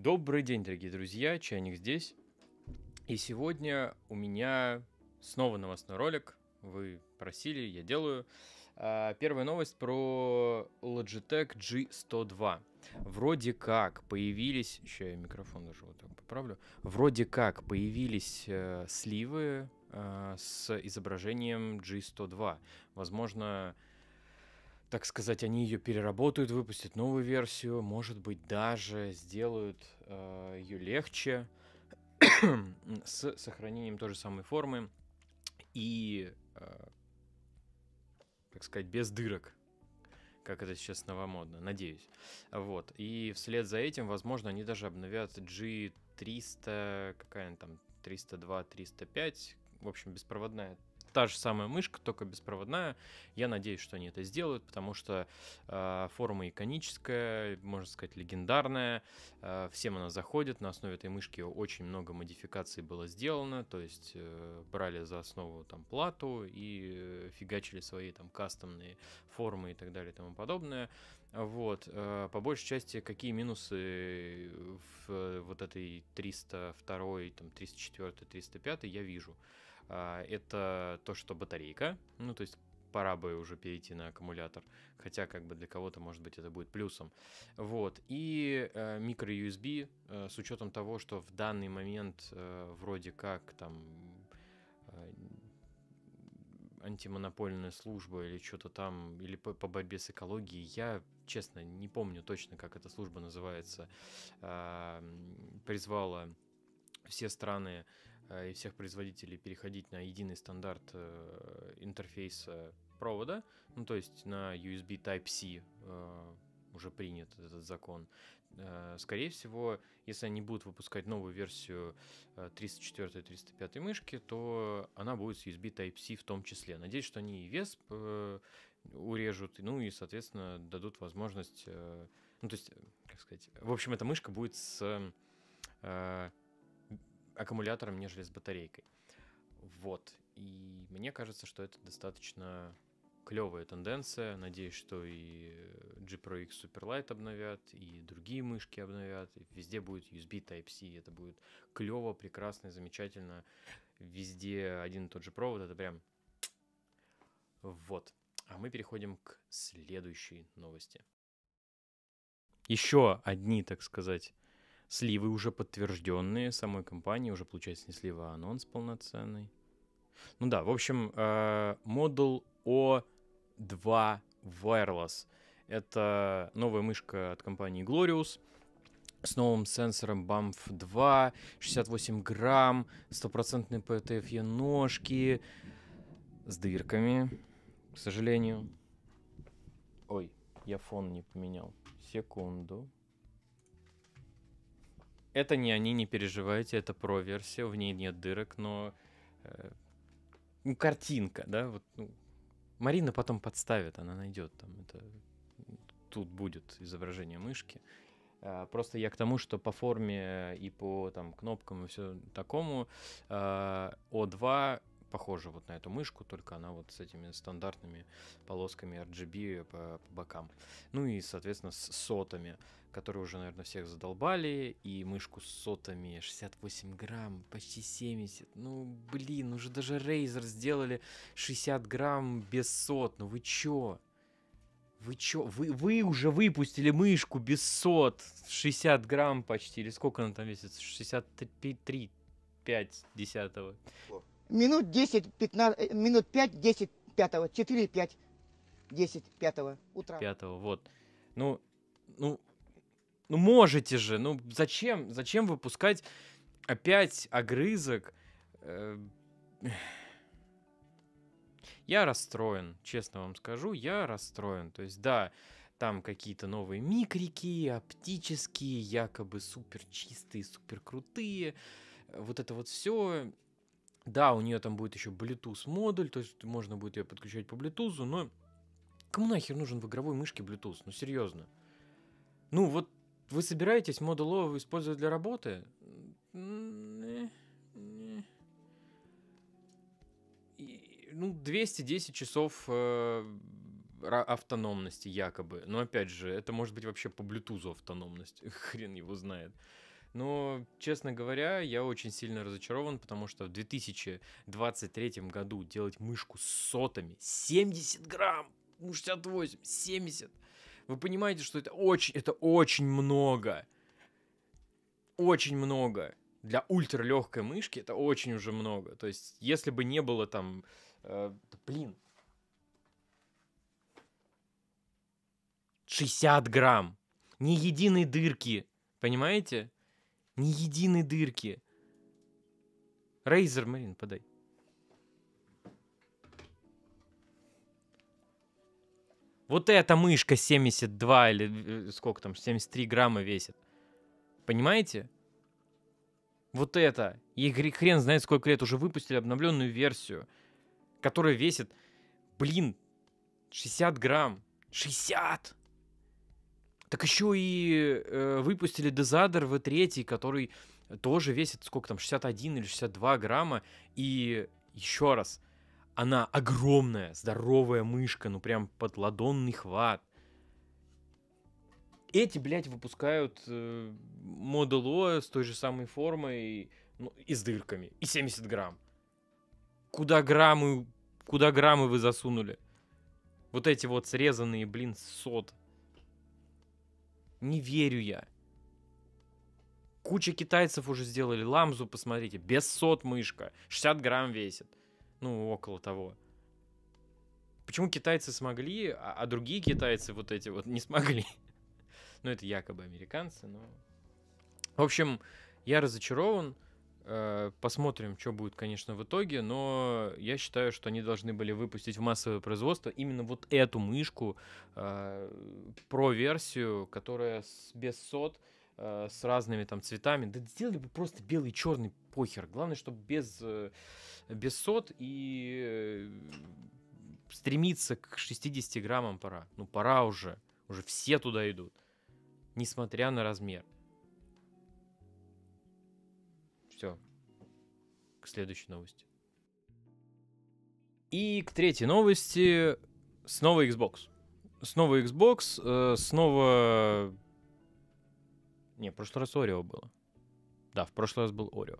Добрый день, дорогие друзья, Чайник здесь. И сегодня у меня снова новостной ролик. Вы просили, я делаю. А, первая новость про Logitech G102. Вроде как появились... Еще я микрофон даже вот так поправлю. Вроде как появились э, сливы э, с изображением G102. Возможно, так сказать, они ее переработают, выпустят новую версию, может быть, даже сделают э, ее легче с сохранением той же самой формы и, э, так сказать, без дырок, как это сейчас новомодно, надеюсь. Вот. И вслед за этим, возможно, они даже обновят G300, какая нибудь там, 302, 305, в общем, беспроводная та же самая мышка, только беспроводная. Я надеюсь, что они это сделают, потому что э, форма иконическая, можно сказать, легендарная. Э, всем она заходит. На основе этой мышки очень много модификаций было сделано. То есть э, брали за основу там плату и э, фигачили свои там кастомные формы и так далее и тому подобное. Вот. Э, по большей части, какие минусы в э, вот этой 302, там, 304, 305 я вижу. А, это то, что батарейка, ну то есть пора бы уже перейти на аккумулятор, хотя как бы для кого-то, может быть, это будет плюсом. Вот, и э, микро-USB, э, с учетом того, что в данный момент э, вроде как там э, антимонопольная служба или что-то там, или по, по борьбе с экологией, я, честно, не помню точно, как эта служба называется, э, призвала все страны Э, и всех производителей переходить на единый стандарт э, интерфейса провода, ну то есть на USB Type-C э, уже принят этот закон. Скорее всего, если они будут выпускать новую версию 304-305 мышки, то она будет с USB Type-C в том числе. Надеюсь, что они и вес урежут, ну и, соответственно, дадут возможность... Ну, то есть, как сказать... В общем, эта мышка будет с аккумулятором, нежели с батарейкой. Вот. И мне кажется, что это достаточно клевая тенденция. Надеюсь, что и G Pro X Superlight обновят, и другие мышки обновят. И везде будет USB Type-C. Это будет клево, прекрасно, замечательно. Везде один и тот же провод. Это прям... Вот. А мы переходим к следующей новости. Еще одни, так сказать, Сливы уже подтвержденные самой компании уже получается не слива, а анонс полноценный. Ну да, в общем, Model э, O2 Wireless. Это новая мышка от компании Glorious с новым сенсором BAMF 2, 68 грамм, стопроцентные PTFE ножки с дырками, к сожалению. Ой, я фон не поменял. Секунду. Это не они, не переживайте, это про-версия, в ней нет дырок, но э, ну, картинка, да, вот, ну, Марина потом подставит, она найдет там это тут будет изображение мышки. А, просто я к тому, что по форме и по там кнопкам и все такому а, O2 похожа вот на эту мышку, только она вот с этими стандартными полосками RGB по, по бокам. Ну и, соответственно, с сотами, которые уже, наверное, всех задолбали, и мышку с сотами 68 грамм, почти 70. Ну, блин, уже даже Razer сделали 60 грамм без сот, ну вы чё? Вы чё? Вы, вы уже выпустили мышку без сот, 60 грамм почти, или сколько она там весит? 63, 5 десятого минут 10, 15, э, минут 5, 10, 5, 4, 5, 10, 5 утра. 5, вот. Ну, ну, ну можете же, ну зачем, зачем выпускать опять огрызок? Э, я расстроен, честно вам скажу, я расстроен. То есть, да, там какие-то новые микрики, оптические, якобы супер чистые, супер крутые. Вот это вот все да, у нее там будет еще Bluetooth модуль, то есть можно будет ее подключать по Bluetooth, но кому нахер нужен в игровой мышке Bluetooth? Ну серьезно. Ну вот вы собираетесь модуло использовать для работы? Ну, 210 часов э, автономности якобы. Но опять же, это может быть вообще по Bluetooth автономность. Хрен его знает. Но, честно говоря, я очень сильно разочарован, потому что в 2023 году делать мышку с сотами 70 грамм, ну 68, 70. Вы понимаете, что это очень, это очень много. Очень много. Для ультралегкой мышки это очень уже много. То есть, если бы не было там... Э, блин. 60 грамм. Ни единой дырки. Понимаете? Ни единой дырки. Рейзер, Марин, подай. Вот эта мышка 72 или э, сколько там, 73 грамма весит. Понимаете? Вот это. И хрен знает сколько лет уже выпустили обновленную версию, которая весит, блин, 60 грамм. 60! Так еще и э, выпустили Дезадер V3, который тоже весит сколько там, 61 или 62 грамма. И еще раз, она огромная, здоровая мышка, ну прям под ладонный хват. Эти, блядь, выпускают э, Model O с той же самой формой ну, и с дырками, и 70 грамм. Куда граммы, куда граммы вы засунули? Вот эти вот срезанные, блин, сот не верю я. Куча китайцев уже сделали ламзу, посмотрите. Без сот мышка. 60 грамм весит. Ну, около того. Почему китайцы смогли, а, а другие китайцы вот эти вот не смогли? ну, это якобы американцы, но... В общем, я разочарован. Э, посмотрим, что будет, конечно, в итоге, но я считаю, что они должны были выпустить в массовое производство именно вот эту мышку, э, про-версию, которая без сот, э, с разными там цветами. Да сделали бы просто белый, черный, похер. Главное, чтобы без, без сот и стремиться к 60 граммам пора. Ну, пора уже. Уже все туда идут. Несмотря на размер все. К следующей новости. И к третьей новости. Снова Xbox. Снова Xbox, э, снова... Не, в прошлый раз Орео было. Да, в прошлый раз был Орео.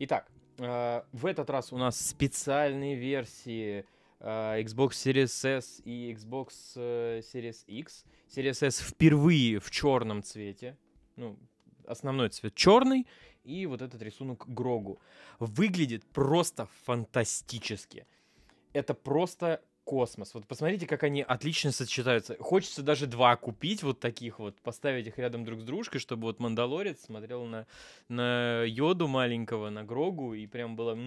Итак, э, в этот раз у нас специальные версии э, Xbox Series S и Xbox Series X. Series S впервые в черном цвете. Ну, основной цвет черный и вот этот рисунок Грогу. Выглядит просто фантастически. Это просто космос. Вот посмотрите, как они отлично сочетаются. Хочется даже два купить вот таких вот, поставить их рядом друг с дружкой, чтобы вот Мандалорец смотрел на, на Йоду маленького, на Грогу, и прям было...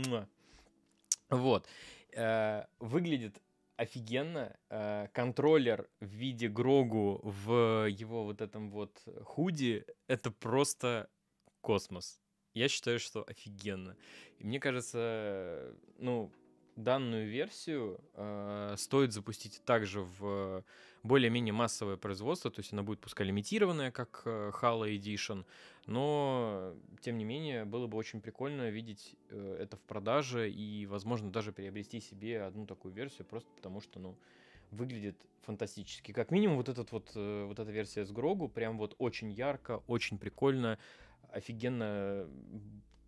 Вот. Э, выглядит офигенно. Э, контроллер в виде Грогу в его вот этом вот худи — это просто космос. Я считаю, что офигенно. И мне кажется, ну, данную версию э, стоит запустить также в более-менее массовое производство, то есть она будет пускай лимитированная, как э, Halo Edition, но, тем не менее, было бы очень прикольно видеть э, это в продаже и, возможно, даже приобрести себе одну такую версию, просто потому что, ну, выглядит фантастически. Как минимум, вот, этот вот, э, вот эта версия с Грогу прям вот очень ярко, очень прикольно, офигенно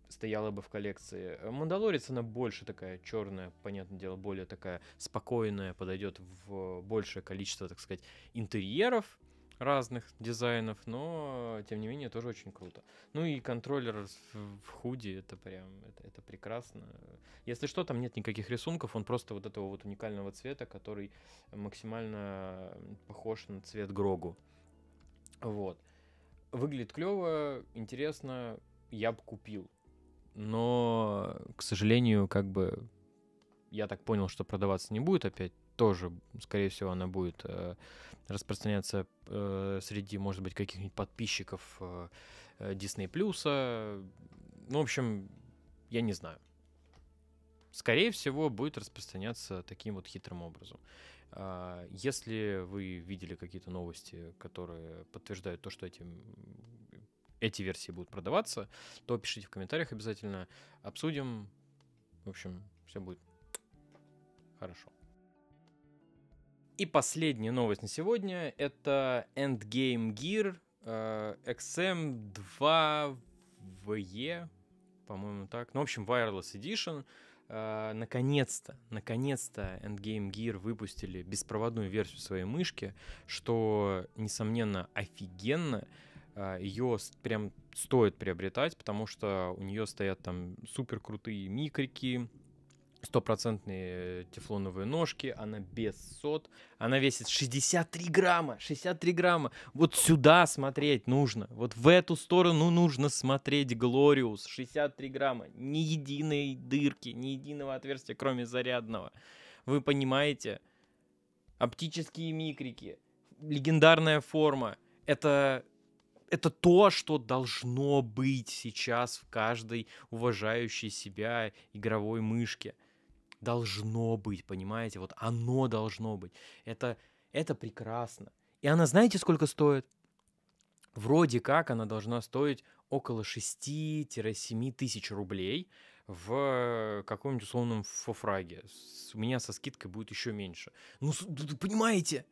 стояла бы в коллекции. Мандалорец, она больше такая черная, понятное дело, более такая спокойная, подойдет в большее количество, так сказать, интерьеров разных дизайнов, но тем не менее тоже очень круто. Ну и контроллер в худи, это прям, это, это прекрасно. Если что, там нет никаких рисунков, он просто вот этого вот уникального цвета, который максимально похож на цвет Грогу. Вот выглядит клево, интересно, я бы купил. Но, к сожалению, как бы я так понял, что продаваться не будет опять тоже, скорее всего, она будет э, распространяться э, среди, может быть, каких-нибудь подписчиков э, э Disney Plus. Ну, в общем, я не знаю. Скорее всего, будет распространяться таким вот хитрым образом. А, если вы видели какие-то новости, которые подтверждают то, что эти, эти версии будут продаваться, то пишите в комментариях обязательно. Обсудим. В общем, все будет хорошо. И последняя новость на сегодня — это Endgame Gear а, XM2VE, по-моему так. Ну, в общем, Wireless Edition — э, наконец-то, наконец-то Endgame Gear выпустили беспроводную версию своей мышки, что, несомненно, офигенно. Э, ее прям стоит приобретать, потому что у нее стоят там супер крутые микрики, стопроцентные тефлоновые ножки, она без сот, она весит 63 грамма, 63 грамма. Вот сюда смотреть нужно, вот в эту сторону нужно смотреть Глориус, 63 грамма, ни единой дырки, ни единого отверстия, кроме зарядного. Вы понимаете? Оптические микрики, легендарная форма, это это то, что должно быть сейчас в каждой уважающей себя игровой мышке должно быть, понимаете? Вот оно должно быть. Это, это прекрасно. И она, знаете, сколько стоит? Вроде как она должна стоить около 6-7 тысяч рублей в э, каком-нибудь условном фофраге. У меня со скидкой будет еще меньше. Ну, понимаете?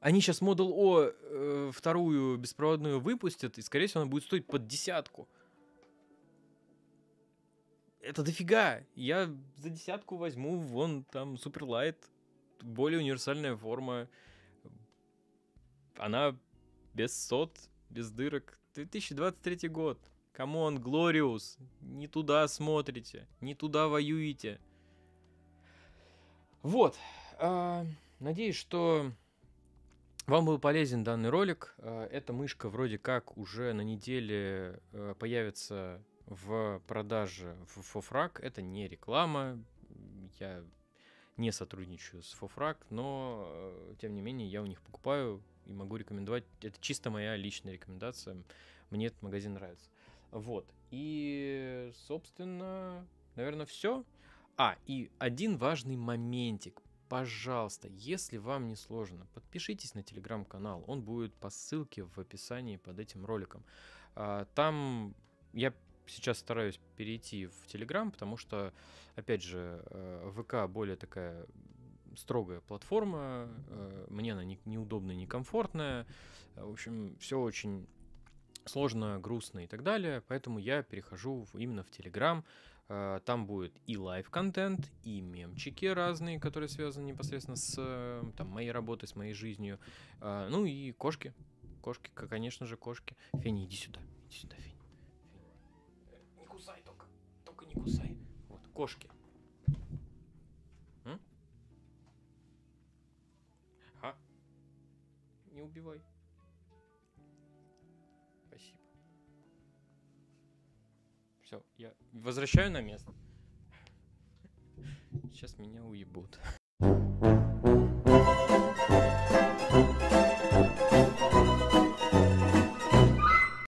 Они сейчас Model О э, вторую беспроводную выпустят, и, скорее всего, она будет стоить под десятку это дофига. Я за десятку возьму, вон там суперлайт, более универсальная форма. Она без сот, без дырок. 2023 год. Камон, Глориус, не туда смотрите, не туда воюете. Вот. А, надеюсь, что вам был полезен данный ролик. А, эта мышка вроде как уже на неделе а, появится в продаже в Фофрак. Это не реклама. Я не сотрудничаю с Фофрак, но э, тем не менее я у них покупаю и могу рекомендовать. Это чисто моя личная рекомендация. Мне этот магазин нравится. Вот. И, собственно, наверное, все. А, и один важный моментик. Пожалуйста, если вам не сложно, подпишитесь на телеграм-канал. Он будет по ссылке в описании под этим роликом. А, там я сейчас стараюсь перейти в Телеграм, потому что, опять же, э, ВК более такая строгая платформа, э, мне она не, неудобная, некомфортная, э, в общем, все очень сложно, грустно и так далее, поэтому я перехожу именно в Телеграм, там будет и лайв-контент, и мемчики разные, которые связаны непосредственно с там, моей работой, с моей жизнью. Ну и кошки. Кошки, конечно же, кошки. Феня, иди сюда. Иди сюда, Феня. кошки. А? Не убивай. Спасибо. Все, я возвращаю на место. Сейчас меня уебут.